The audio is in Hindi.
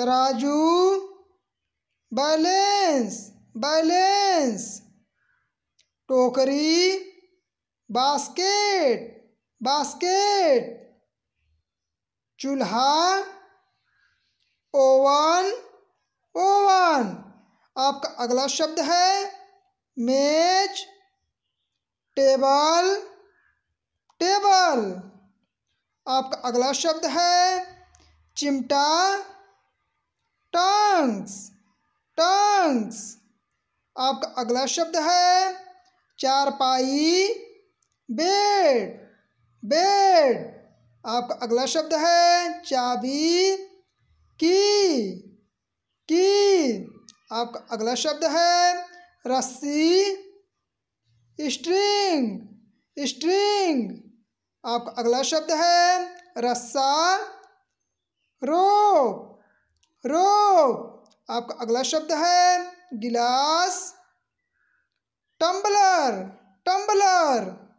तराजू बैलेंस बैलेंस टोकरी बास्केट बास्केट चूल्हा ओवन ओवन आपका अगला शब्द है मेज टेबल टेबल आपका अगला शब्द है चिमटा टंग्स टंग्स आपका अगला शब्द है चारपाई बेड बेड आपका अगला शब्द है चाबी की की आपका अगला शब्द है रस्सी स्ट्रिंग स्ट्रिंग आपका अगला शब्द है रस्सा रोप रोप आपका अगला शब्द है गिलास टम्बलर टम्बलर